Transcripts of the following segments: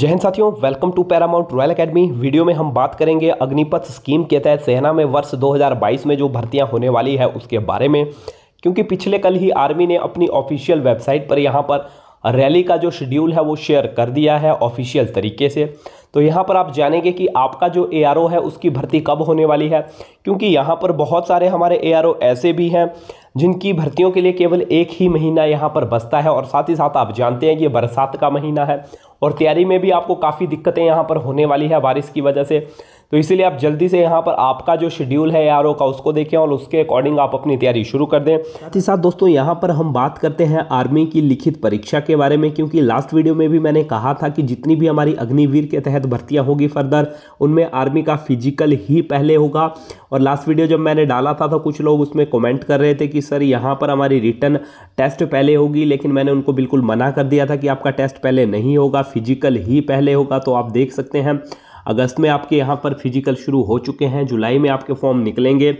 जहन साथियों welcome to Paramount Royal Academy video में हम बात करेंगे अग्निपथ स्कीम के तहत सेना में वर्ष 2022 में जो भर्तियां होने वाली है उसके बारे में क्योंकि पिछले कल ही आर्मी ने अपनी ऑफिशियल वेबसाइट पर यहां पर रैली का जो शेड्यूल है वो शेयर कर दिया है ऑफिशियल तरीके से तो यहाँ पर आप जानेंगे कि आपका जो ए है उसकी भर्ती कब होने वाली है क्योंकि यहाँ पर बहुत सारे हमारे ए ऐसे भी हैं जिनकी भर्तियों के लिए केवल एक ही महीना यहाँ पर बसता है और साथ ही साथ आप जानते हैं कि ये बरसात का महीना है और तैयारी में भी आपको काफ़ी दिक्कतें यहाँ पर होने वाली है बारिश की वजह से तो इसीलिए आप जल्दी से यहाँ पर आपका जो शेड्यूल है यारो का उसको देखें और उसके अकॉर्डिंग आप अपनी तैयारी शुरू कर दें साथ ही साथ दोस्तों यहाँ पर हम बात करते हैं आर्मी की लिखित परीक्षा के बारे में क्योंकि लास्ट वीडियो में भी मैंने कहा था कि जितनी भी हमारी अग्निवीर के तहत भर्तियाँ होगी फर्दर उनमें आर्मी का फिजिकल ही पहले होगा और लास्ट वीडियो जब मैंने डाला था तो कुछ लोग उसमें कमेंट कर रहे थे कि सर यहाँ पर हमारी रिटर्न टेस्ट पहले होगी लेकिन मैंने उनको बिल्कुल मना कर दिया था कि आपका टेस्ट पहले नहीं होगा फिजिकल ही पहले होगा तो आप देख सकते हैं अगस्त में आपके यहाँ पर फिजिकल शुरू हो चुके हैं जुलाई में आपके फॉर्म निकलेंगे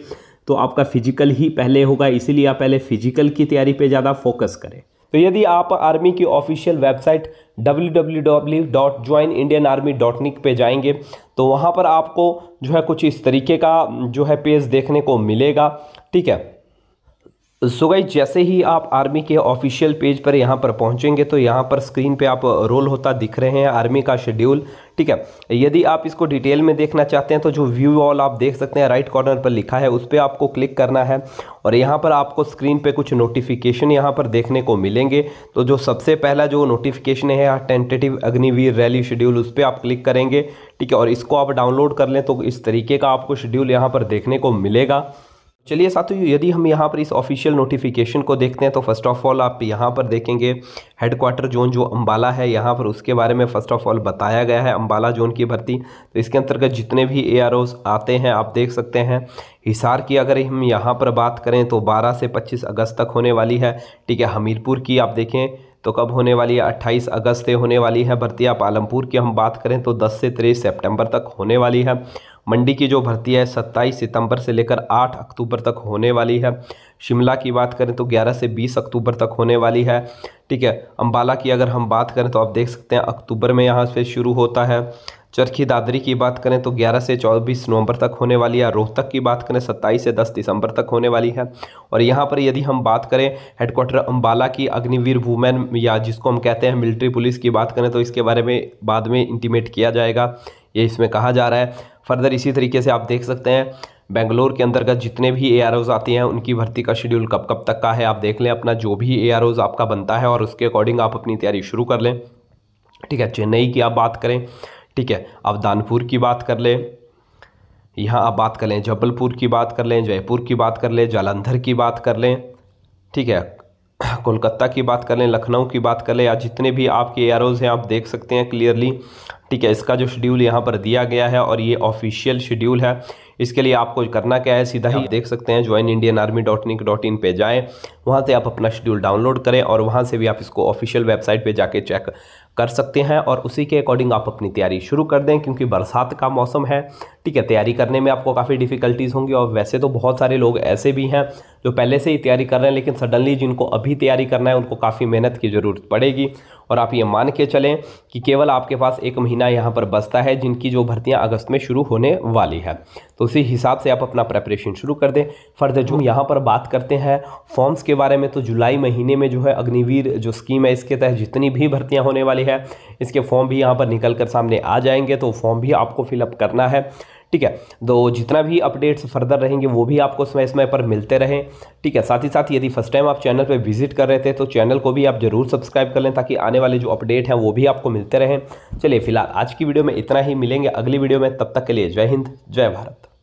तो आपका फिजिकल ही पहले होगा इसीलिए आप पहले फिजिकल की तैयारी पर ज़्यादा फोकस करें तो यदि आप आर्मी की ऑफिशियल वेबसाइट www.joinindianarmy.nic पे जाएंगे तो वहाँ पर आपको जो है कुछ इस तरीके का जो है पेज देखने को मिलेगा ठीक है सो गई जैसे ही आप आर्मी के ऑफिशियल पेज पर यहाँ पर पहुँचेंगे तो यहाँ पर स्क्रीन पे आप रोल होता दिख रहे हैं आर्मी का शेड्यूल ठीक है यदि आप इसको डिटेल में देखना चाहते हैं तो जो व्यू ऑल आप देख सकते हैं राइट कॉर्नर पर लिखा है उस पर आपको क्लिक करना है और यहाँ पर आपको स्क्रीन पे कुछ नोटिफिकेशन यहाँ पर देखने को मिलेंगे तो जो सबसे पहला जो नोटिफिकेशन है टेंटेटिव अग्निवीर रैली शेड्यूल उस पर आप क्लिक करेंगे ठीक है और इसको आप डाउनलोड कर लें तो इस तरीके का आपको शेड्यूल यहाँ पर देखने को मिलेगा चलिए साथियों यदि हम यहाँ पर इस ऑफिशियल नोटिफिकेशन को देखते हैं तो फर्स्ट ऑफ ऑल आप यहाँ पर देखेंगे हेडक्वार्टर जोन जो अम्बाला है यहाँ पर उसके बारे में फर्स्ट ऑफ ऑल बताया गया है अम्बाला जोन की भर्ती तो इसके अंतर्गत जितने भी ए आते हैं आप देख सकते हैं हिसार की अगर हम यहाँ पर बात करें तो बारह से पच्चीस अगस्त तक होने वाली है ठीक है हमीरपुर की आप देखें तो कब होने वाली है अट्ठाईस अगस्त से होने वाली है भर्ती आप आलमपुर की हम बात करें तो दस से तेईस सेप्टेम्बर तक होने वाली है मंडी की जो भर्ती है सत्ताईस सितंबर से लेकर आठ अक्टूबर तक होने वाली है शिमला की बात करें तो ग्यारह से बीस अक्टूबर तक होने वाली है ठीक है अम्बाला की अगर हम बात करें तो आप देख सकते हैं अक्टूबर में यहाँ से शुरू होता है चरखी दादरी की बात करें तो 11 से 24 नवंबर तक होने वाली है रोहतक की बात करें 27 से 10 दिसंबर तक होने वाली है और यहाँ पर यदि हम बात करें हेडक्वार्टर अम्बाला की अग्निवीर वुमेन या जिसको हम कहते हैं मिलिट्री पुलिस की बात करें तो इसके बारे में बाद में इंटीमेट किया जाएगा ये इसमें कहा जा रहा है फर्दर इसी तरीके से आप देख सकते हैं बेंगलोर के अंतर्गत जितने भी ए आर आती हैं उनकी भर्ती का शेड्यूल कब कब तक का है आप देख लें अपना जो भी ए आर आपका बनता है और उसके अकॉर्डिंग आप अपनी तैयारी शुरू कर लें ठीक है चेन्नई की आप बात करें ठीक है आप दानपुर की बात कर लें यहाँ आप बात कर लें जबलपुर की बात कर लें जयपुर की बात कर लें जालंधर की बात कर लें ठीक है कोलकाता की बात कर लें लखनऊ की बात कर लें या जितने भी आपके ए हैं आप देख सकते हैं क्लियरली ठीक है इसका जो शेड्यूल यहाँ पर दिया गया है और ये ऑफिशियल शेड्यूल है इसके लिए आपको करना क्या है सीधा ही देख सकते हैं join Indian army dot nic dot in पर जाएँ वहाँ से आप अपना शेड्यूल डाउनलोड करें और वहाँ से भी आप इसको ऑफिशियल वेबसाइट पे जाके चेक कर सकते हैं और उसी के अकॉर्डिंग आप अपनी तैयारी शुरू कर दें क्योंकि बरसात का मौसम है ठीक है तैयारी करने में आपको काफ़ी डिफ़िकल्टीज़ होंगी और वैसे तो बहुत सारे लोग ऐसे भी हैं जो पहले से ही तैयारी कर रहे हैं लेकिन सडनली जिनको अभी तैयारी करना है उनको काफ़ी मेहनत की ज़रूरत पड़ेगी और आप ये मान के चलें कि केवल आपके पास एक महीने महीना यहाँ पर बसता है जिनकी जो भर्तियाँ अगस्त में शुरू होने वाली है तो उसी हिसाब से आप अपना प्रेपरेशन शुरू कर दें फर्द जो यहाँ पर बात करते हैं फॉर्म्स के बारे में तो जुलाई महीने में जो है अग्निवीर जो स्कीम है इसके तहत जितनी भी भर्तियाँ होने वाली है इसके फॉर्म भी यहाँ पर निकल कर सामने आ जाएंगे तो फॉर्म भी आपको फिलअप करना है ठीक है तो जितना भी अपडेट्स फर्दर रहेंगे वो भी आपको समय समय पर मिलते रहें ठीक है साथ ही साथ यदि फर्स्ट टाइम आप चैनल पर विजिट कर रहे थे तो चैनल को भी आप जरूर सब्सक्राइब कर लें ताकि आने वाले जो अपडेट हैं वो भी आपको मिलते रहें चलिए फिलहाल आज की वीडियो में इतना ही मिलेंगे अगली वीडियो में तब तक के लिए जय हिंद जय भारत